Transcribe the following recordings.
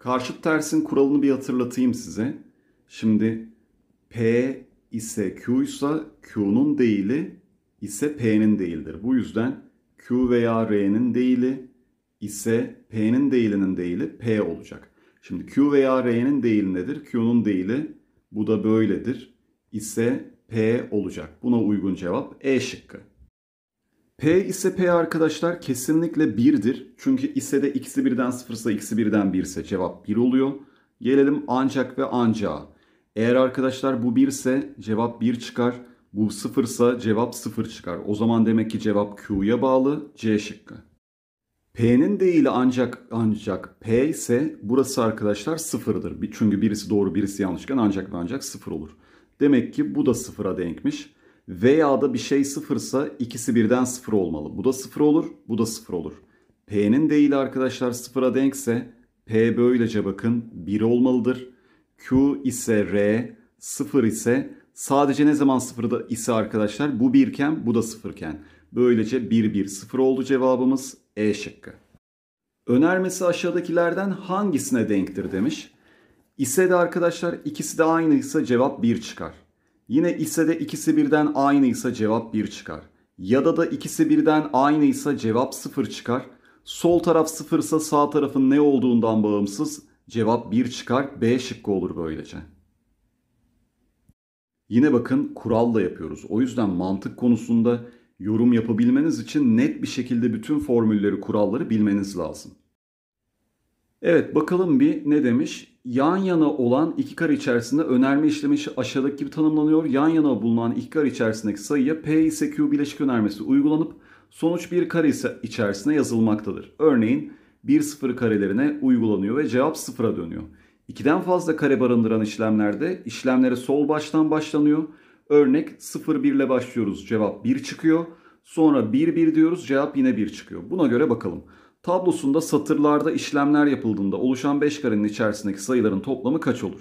Karşıt tersin kuralını bir hatırlatayım size. Şimdi P ise Q ise Q'nun değili ise P'nin değildir. Bu yüzden Q veya R'nin değili ise P'nin değilinin değili P olacak. Şimdi Q veya R'nin değili nedir? Q'nun değili bu da böyledir ise P olacak. Buna uygun cevap E şıkkı. P ise P arkadaşlar kesinlikle 1'dir. Çünkü ise de x'i 1'den 0 ise x'i 1'den 1 ise cevap 1 oluyor. Gelelim ancak ve anca. Eğer arkadaşlar bu 1 ise cevap 1 çıkar. Bu 0 ise cevap 0 çıkar. O zaman demek ki cevap Q'ya bağlı C şıkkı. P'nin değil ancak ancak P ise burası arkadaşlar 0'dır. Çünkü birisi doğru birisi yanlışken ancak ve ancak 0 olur. Demek ki bu da 0'a denkmiş veya da bir şey sıfırsa ikisi birden sıfır olmalı. Bu da sıfır olur, bu da sıfır olur. P'nin değili arkadaşlar sıfıra denkse P böylece bakın 1 olmalıdır. Q ise R, sıfır ise sadece ne zaman sıfırda ise arkadaşlar bu birken bu da sıfırken. Böylece 1 1 sıfır oldu cevabımız E şıkkı. Önermesi aşağıdakilerden hangisine denktir demiş. İse de arkadaşlar ikisi de aynıysa cevap 1 çıkar. Yine ise de ikisi birden aynıysa cevap 1 çıkar. Ya da da ikisi birden aynıysa cevap 0 çıkar. Sol taraf 0 ise sağ tarafın ne olduğundan bağımsız cevap 1 çıkar. B şıkkı olur böylece. Yine bakın kuralla yapıyoruz. O yüzden mantık konusunda yorum yapabilmeniz için net bir şekilde bütün formülleri, kuralları bilmeniz lazım. Evet bakalım bir ne demiş? yan yana olan iki kare içerisinde önerme işlemi aşağıdaki gibi tanımlanıyor. Yan yana bulunan iki kare içerisindeki sayıya P ise Q bileşik önermesi uygulanıp sonuç bir kare ise içerisine yazılmaktadır. Örneğin 1 0 karelerine uygulanıyor ve cevap 0'a dönüyor. 2'den fazla kare barındıran işlemlerde işlemlere sol baştan başlanıyor. Örnek 0 1 ile başlıyoruz cevap 1 çıkıyor. Sonra 1 1 diyoruz cevap yine 1 çıkıyor. Buna göre bakalım. Tablosunda satırlarda işlemler yapıldığında oluşan 5 karenin içerisindeki sayıların toplamı kaç olur?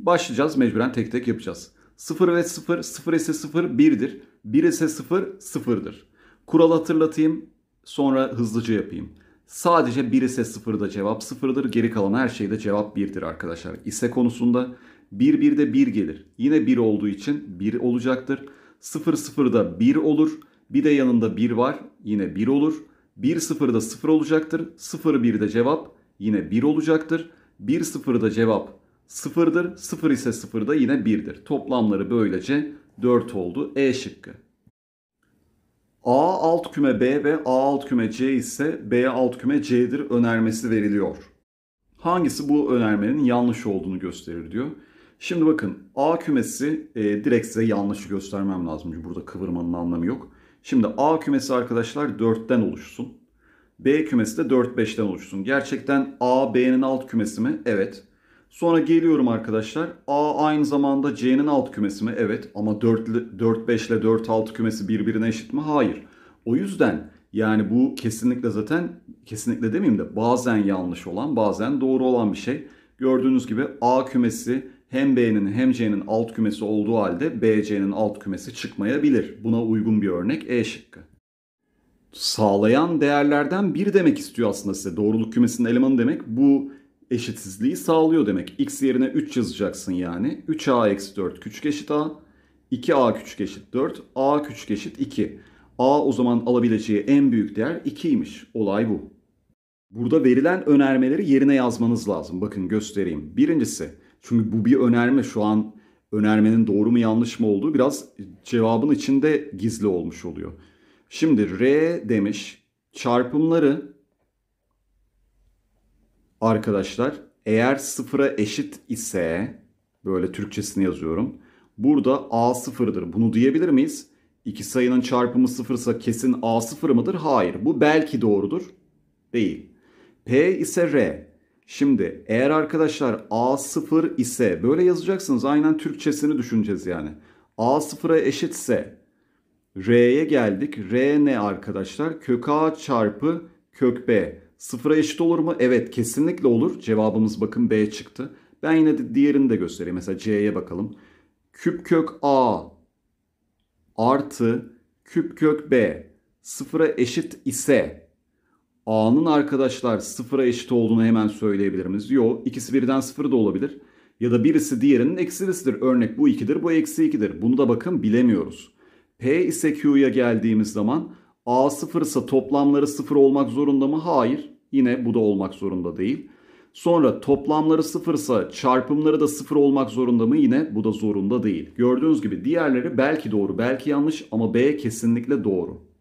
Başlayacağız mecburen tek tek yapacağız. 0 ve 0, 0 ise 0 1'dir. 1 ise 0 0'dır. Kural hatırlatayım sonra hızlıca yapayım. Sadece 1 ise 0 da cevap 0'dır. Geri kalan her şeyde cevap 1'dir arkadaşlar. İse konusunda 1 de 1 gelir. Yine 1 olduğu için 1 olacaktır. 0 0 da 1 olur. Bir de yanında 1 var. Yine 1 olur. 1 da 0 olacaktır. 0 de cevap yine 1 olacaktır. 1 da cevap 0'dır. 0 ise da yine 1'dir. Toplamları böylece 4 oldu. E şıkkı. A alt küme B ve A alt küme C ise B alt küme C'dir önermesi veriliyor. Hangisi bu önermenin yanlış olduğunu gösterir diyor. Şimdi bakın A kümesi e, direkt size yanlışı göstermem lazım. Çünkü burada kıvırmanın anlamı yok. Şimdi A kümesi arkadaşlar 4'ten oluşsun. B kümesi de 4-5'ten oluşsun. Gerçekten A B'nin alt kümesi mi? Evet. Sonra geliyorum arkadaşlar. A aynı zamanda C'nin alt kümesi mi? Evet. Ama 4, 4 5 ile 4 6 kümesi birbirine eşit mi? Hayır. O yüzden yani bu kesinlikle zaten kesinlikle demeyeyim de bazen yanlış olan bazen doğru olan bir şey. Gördüğünüz gibi A kümesi hem B'nin hem C'nin alt kümesi olduğu halde BC'nin alt kümesi çıkmayabilir. Buna uygun bir örnek E şıkkı. Sağlayan değerlerden bir demek istiyor aslında size. Doğruluk kümesinin elemanı demek bu eşitsizliği sağlıyor demek. X yerine 3 yazacaksın yani. 3A eksi 4 küçük eşit A. 2A küçük eşit 4. A küçük eşit 2. A o zaman alabileceği en büyük değer 2'ymiş. Olay bu. Burada verilen önermeleri yerine yazmanız lazım. Bakın göstereyim. Birincisi çünkü bu bir önerme şu an önermenin doğru mu yanlış mı olduğu biraz cevabın içinde gizli olmuş oluyor. Şimdi R demiş çarpımları arkadaşlar eğer sıfıra eşit ise böyle Türkçesini yazıyorum. Burada A sıfırdır. Bunu diyebilir miyiz? İki sayının çarpımı sıfırsa kesin A sıfır mıdır? Hayır. Bu belki doğrudur. Değil. P ise R. Şimdi eğer arkadaşlar A0 ise böyle yazacaksınız. Aynen Türkçesini düşüneceğiz yani. A0'a eşitse R'ye geldik. R ne arkadaşlar? Kök A çarpı kök B. Sıfıra eşit olur mu? Evet kesinlikle olur. Cevabımız bakın B çıktı. Ben yine de diğerini de göstereyim. Mesela C'ye bakalım. Küp kök A artı küp kök B sıfıra eşit ise A'nın arkadaşlar sıfıra eşit olduğunu hemen söyleyebiliriz. Yo, ikisi birden sıfır da olabilir. Ya da birisi diğerinin eksilisidir. Örnek bu ikidir, bu eksi ikidir. Bunu da bakın bilemiyoruz. P ise Q'ya geldiğimiz zaman A sıfırsa toplamları sıfır olmak zorunda mı? Hayır. Yine bu da olmak zorunda değil. Sonra toplamları sıfırsa çarpımları da sıfır olmak zorunda mı? Yine bu da zorunda değil. Gördüğünüz gibi diğerleri belki doğru belki yanlış ama B kesinlikle doğru.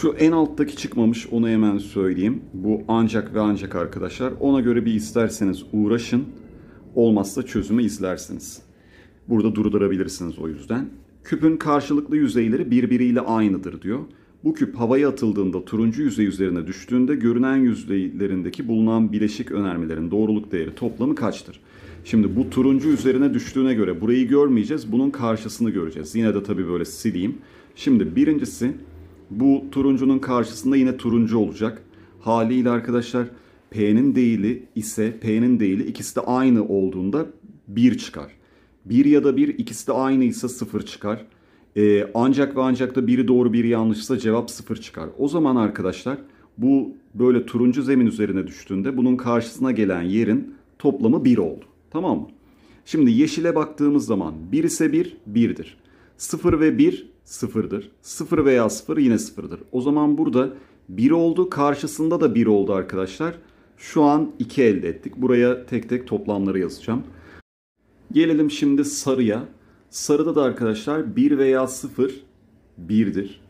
Şu en alttaki çıkmamış onu hemen söyleyeyim. Bu ancak ve ancak arkadaşlar. Ona göre bir isterseniz uğraşın. Olmazsa çözümü izlersiniz. Burada durdurabilirsiniz o yüzden. Küpün karşılıklı yüzeyleri birbiriyle aynıdır diyor. Bu küp havaya atıldığında turuncu yüzey üzerine düştüğünde görünen yüzeylerindeki bulunan bileşik önermelerin doğruluk değeri toplamı kaçtır? Şimdi bu turuncu üzerine düştüğüne göre burayı görmeyeceğiz. Bunun karşısını göreceğiz. Yine de tabii böyle sileyim. Şimdi birincisi bu turuncunun karşısında yine turuncu olacak. Haliyle arkadaşlar P'nin değili ise P'nin değili ikisi de aynı olduğunda 1 çıkar. 1 ya da 1 ikisi de aynıysa 0 çıkar. Ee, ancak ve ancak da biri doğru biri yanlışsa cevap 0 çıkar. O zaman arkadaşlar bu böyle turuncu zemin üzerine düştüğünde bunun karşısına gelen yerin toplamı 1 oldu. Tamam mı? Şimdi yeşile baktığımız zaman 1 ise 1, 1'dir. 0 ve 1 sıfırdır. Sıfır veya sıfır yine sıfırdır. O zaman burada bir oldu. Karşısında da bir oldu arkadaşlar. Şu an 2 elde ettik. Buraya tek tek toplamları yazacağım. Gelelim şimdi sarıya. Sarıda da arkadaşlar 1 veya 0 1'dir.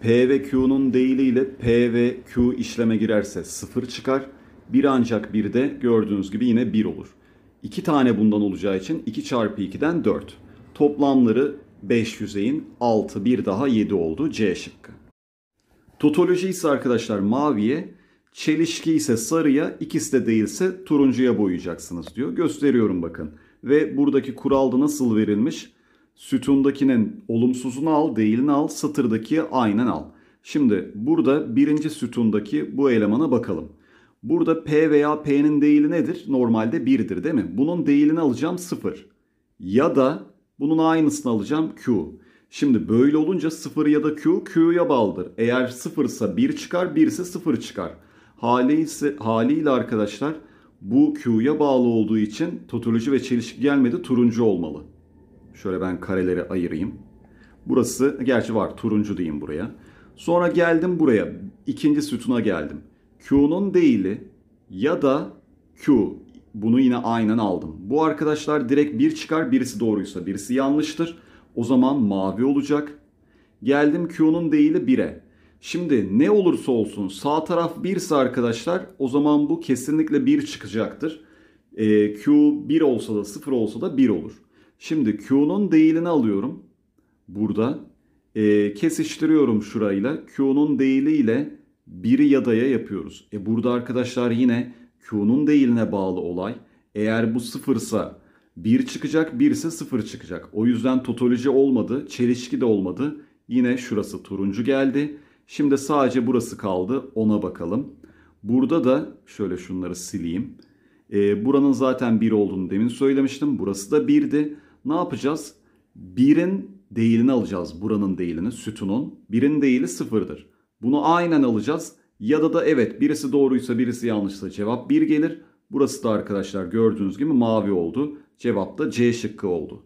P ve Q'nun değiliyle P ve Q işleme girerse 0 çıkar. 1 ancak 1 de gördüğünüz gibi yine 1 olur. 2 tane bundan olacağı için 2 çarpı 2'den 4. Toplamları 5 yüzeyin 6 bir daha 7 oldu C şıkkı. Totoloji ise arkadaşlar maviye, çelişki ise sarıya, ikisi de değilse turuncuya boyayacaksınız diyor. Gösteriyorum bakın. Ve buradaki kuralda nasıl verilmiş? Sütundakinin olumsuzunu al, değilini al, satırdaki aynen al. Şimdi burada birinci sütundaki bu elemana bakalım. Burada P veya P'nin değili nedir? Normalde 1'dir değil mi? Bunun değilini alacağım 0. Ya da bunun aynısını alacağım Q. Şimdi böyle olunca 0 ya da Q Q'ya bağlıdır. Eğer 0 ise 1 çıkar, 1 ise 0 çıkar. Hali ise, haliyle arkadaşlar bu Q'ya bağlı olduğu için totoloji ve çelişki gelmedi turuncu olmalı. Şöyle ben kareleri ayırayım. Burası gerçi var turuncu diyeyim buraya. Sonra geldim buraya. ikinci sütuna geldim. Q'nun değili ya da Q bunu yine aynen aldım. Bu arkadaşlar direkt bir çıkar birisi doğruysa birisi yanlıştır. O zaman mavi olacak. Geldim Q'nun değili 1'e. Şimdi ne olursa olsun sağ taraf 1 ise arkadaşlar o zaman bu kesinlikle 1 çıkacaktır. E, Q 1 olsa da 0 olsa da 1 olur. Şimdi Q'nun değilini alıyorum. Burada e, kesiştiriyorum şurayla. Q'nun değiliyle 1'i ya da'ya yapıyoruz. E burada arkadaşlar yine Q'nun değiline bağlı olay. Eğer bu sıfırsa 1 çıkacak, 1 ise 0 çıkacak. O yüzden totoloji olmadı, çelişki de olmadı. Yine şurası turuncu geldi. Şimdi sadece burası kaldı. Ona bakalım. Burada da şöyle şunları sileyim. Ee, buranın zaten 1 olduğunu demin söylemiştim. Burası da 1'di. Ne yapacağız? 1'in değilini alacağız. Buranın değilini, sütunun. 1'in değili 0'dır. Bunu aynen alacağız. Ya da da evet birisi doğruysa birisi yanlışsa cevap 1 gelir. Burası da arkadaşlar gördüğünüz gibi mavi oldu. Cevap da C şıkkı oldu.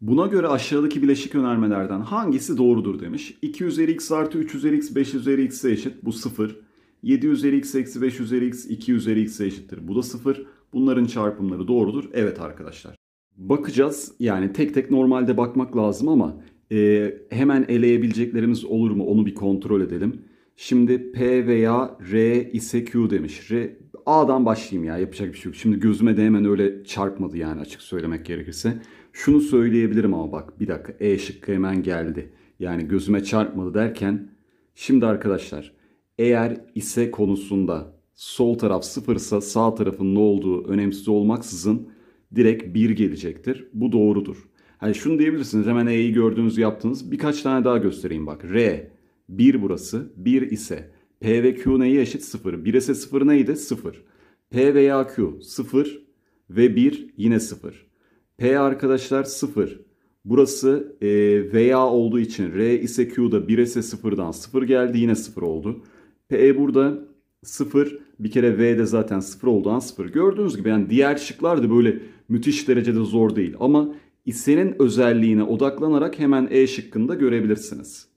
Buna göre aşağıdaki bileşik önermelerden hangisi doğrudur demiş. 2 üzeri x artı 3 üzeri x 5 üzeri x'e eşit bu 0. 7 üzeri x eksi 5 üzeri x 2 üzeri x'e eşittir. Bu da 0. Bunların çarpımları doğrudur. Evet arkadaşlar. Bakacağız yani tek tek normalde bakmak lazım ama e, hemen eleyebileceklerimiz olur mu onu bir kontrol edelim. Şimdi P veya R ise Q demiş. R, A'dan başlayayım ya yapacak bir şey yok. Şimdi gözüme de hemen öyle çarpmadı yani açık söylemek gerekirse. Şunu söyleyebilirim ama bak bir dakika E şıkkı hemen geldi. Yani gözüme çarpmadı derken şimdi arkadaşlar eğer ise konusunda sol taraf sıfırsa sağ tarafın ne olduğu önemsiz olmaksızın direkt 1 gelecektir. Bu doğrudur. Hani şunu diyebilirsiniz hemen E'yi gördüğünüzü yaptınız. Birkaç tane daha göstereyim bak. R, 1 burası. 1 ise P ve Q neye eşit? 0. 1 ise 0 neydi? 0. P veya Q 0 ve 1 yine 0. P arkadaşlar 0. Burası e, veya olduğu için R ise Q'da 1 ise 0'dan 0 geldi yine 0 oldu. P burada 0 bir kere V'de zaten 0 olduğundan 0. Gördüğünüz gibi yani diğer şıklar da böyle müthiş derecede zor değil ama isenin özelliğine odaklanarak hemen E şıkkında görebilirsiniz.